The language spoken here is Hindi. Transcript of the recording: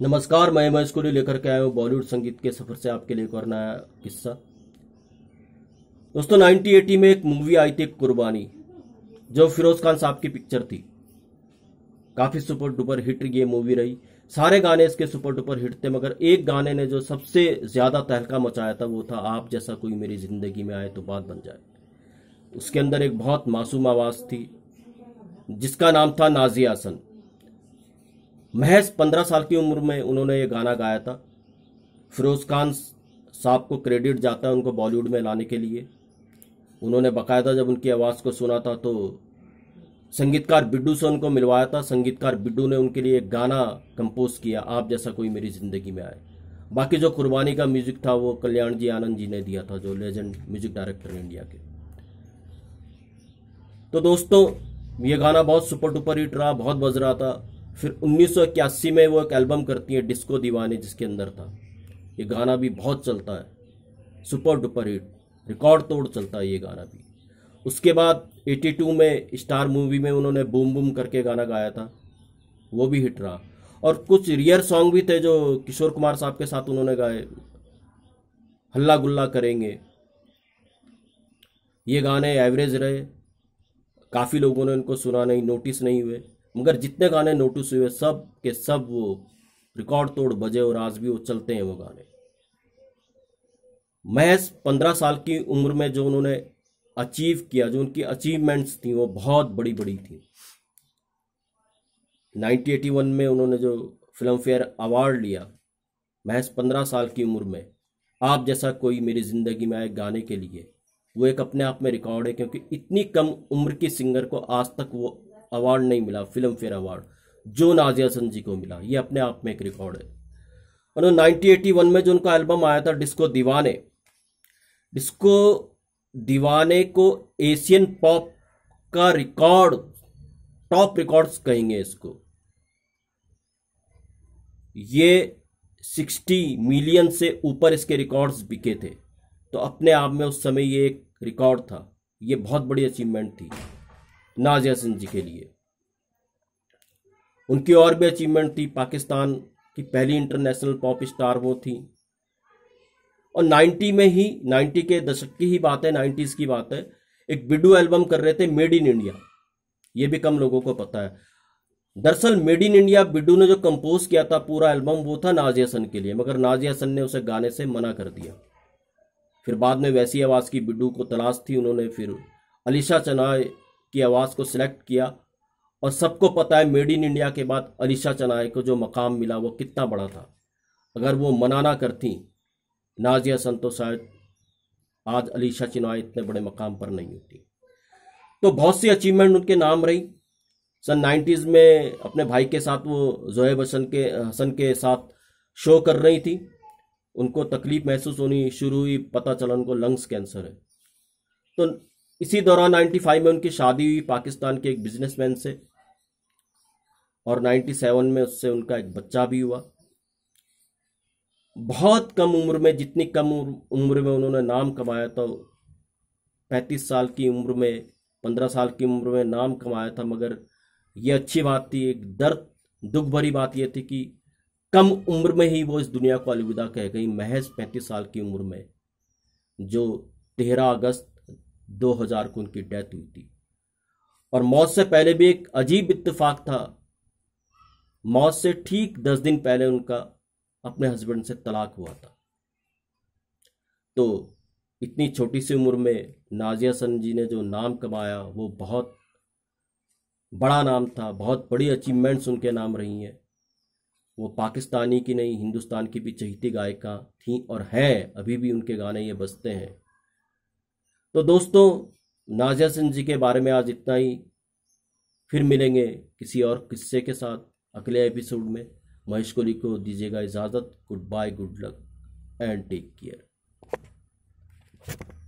नमस्कार मैं महेशपुरी लेकर के आया हूँ बॉलीवुड संगीत के सफर से आपके लिए और नया किस्सा दोस्तों एटी में एक मूवी आई थी कुर्बानी जो फिरोज खान साहब की पिक्चर थी काफी सुपर डुपर हिट ये मूवी रही सारे गाने इसके सुपर डुपर हिट थे मगर एक गाने ने जो सबसे ज्यादा तहलका मचाया था वो था आप जैसा कोई मेरी जिंदगी में आए तो बात बन जाए उसके अंदर एक बहुत मासूम आवाज थी जिसका नाम था नाजियासन महज पंद्रह साल की उम्र में उन्होंने ये गाना गाया था फिरोज खान साहब को क्रेडिट जाता है उनको बॉलीवुड में लाने के लिए उन्होंने बकायदा जब उनकी आवाज़ को सुना था तो संगीतकार बिड्डू से उनको मिलवाया था संगीतकार बिड्डू ने उनके लिए एक गाना कंपोज किया आप जैसा कोई मेरी ज़िंदगी में आए बाकी जो कुर्बानी का म्यूज़िक था वो कल्याण जी आनंद जी ने दिया था जो लेजेंड म्यूज़िक डायरेक्टर इंडिया के तो दोस्तों ये गाना बहुत सुपर डुपर हिट रहा बहुत बज रहा था फिर उन्नीस में वो एक एल्बम करती हैं डिस्को दीवाने जिसके अंदर था ये गाना भी बहुत चलता है सुपर डुपर हिट रिकॉर्ड तोड़ चलता है ये गाना भी उसके बाद 82 में स्टार मूवी में उन्होंने बूम बूम करके गाना गाया था वो भी हिट रहा और कुछ रियर सॉन्ग भी थे जो किशोर कुमार साहब के साथ उन्होंने गाए हल्ला गुल्ला करेंगे ये गाने एवरेज रहे काफ़ी लोगों ने इनको सुना नहीं नोटिस नहीं हुए मगर जितने गाने नोटिस हुए सब के सब वो रिकॉर्ड तोड़ बजे और आज भी वो चलते हैं वो गाने महज पंद्रह साल की उम्र में जो उन्होंने अचीव किया जो उनकी अचीवमेंट्स थी वो बहुत बड़ी बड़ी थी 1981 में उन्होंने जो फिल्म फेयर अवार्ड लिया महज पंद्रह साल की उम्र में आप जैसा कोई मेरी ज़िंदगी में आए गाने के लिए वो एक अपने आप में रिकॉर्ड है क्योंकि इतनी कम उम्र की सिंगर को आज तक वो अवार्ड नहीं मिला फिल्म फेयर अवार्ड जो नाजिया सन जी को मिला ये अपने आप में एक रिकॉर्ड है उन्होंने नाइनटीन में जो उनका एल्बम आया था डिस्को दीवाने डिस्को दीवाने को एशियन पॉप का रिकॉर्ड टॉप रिकॉर्ड्स कहेंगे इसको ये 60 मिलियन से ऊपर इसके रिकॉर्ड्स बिके थे तो अपने आप में उस समय ये एक रिकॉर्ड था ये बहुत बड़ी अचीवमेंट थी नाजिया सिंह जी के लिए उनकी और भी अचीवमेंट थी पाकिस्तान की पहली इंटरनेशनल पॉप स्टार वो थी और 90 में ही 90 के दशक की ही बात है 90s की बात है एक वीडियो एल्बम कर रहे थे मेड इन इंडिया ये भी कम लोगों को पता है दरअसल मेड इन इंडिया बिड्डू ने जो कंपोज किया था पूरा एल्बम वो था नाजिया सन के लिए मगर नाजिया सन ने उसे गाने से मना कर दिया फिर बाद में वैसी आवाज़ की बिडू को तलाश थी उन्होंने फिर अलीशा चनाए की आवाज़ को सिलेक्ट किया और सबको पता है मेड इन इंडिया के बाद अलीशा चनाए को जो मकाम मिला वो कितना बड़ा था अगर वो मनाना करती नाजिया संतो शायद आज अलीशा चनाए इतने बड़े मकाम पर नहीं होती तो बहुत सी अचीवमेंट उनके नाम रही सन नाइन्टीज़ में अपने भाई के साथ वो जोहेब हसन के हसन के साथ शो कर रही थी उनको तकलीफ महसूस होनी शुरू हुई पता चला उनको लंग्स कैंसर है तो इसी दौरान 95 में उनकी शादी हुई पाकिस्तान के एक बिजनेसमैन से और 97 में उससे उनका एक बच्चा भी हुआ बहुत कम उम्र में जितनी कम उम्र में उन्होंने नाम कमाया था पैंतीस साल की उम्र में पंद्रह साल की उम्र में नाम कमाया था मगर यह अच्छी बात थी एक दर्द दुख भरी बात यह थी कि कम उम्र में ही वो इस दुनिया को अलविदा कह गई महज पैंतीस साल की उम्र में जो तेरह अगस्त दो हजार को उनकी डेथ हुई थी और मौत से पहले भी एक अजीब इत्तेफाक था मौत से ठीक दस दिन पहले उनका अपने हस्बैंड से तलाक हुआ था तो इतनी छोटी सी उम्र में नाजिया सन जी ने जो नाम कमाया वो बहुत बड़ा नाम था बहुत बड़ी अचीवमेंट्स उनके नाम रही हैं वो पाकिस्तानी की नहीं हिंदुस्तान की भी चहती गायिका थीं और हैं अभी भी उनके गाने ये बजते हैं तो दोस्तों नाजिया सिंह जी के बारे में आज इतना ही फिर मिलेंगे किसी और किस्से के साथ अगले एपिसोड में महेश कोहली को दीजिएगा इजाज़त goodbye good luck and take care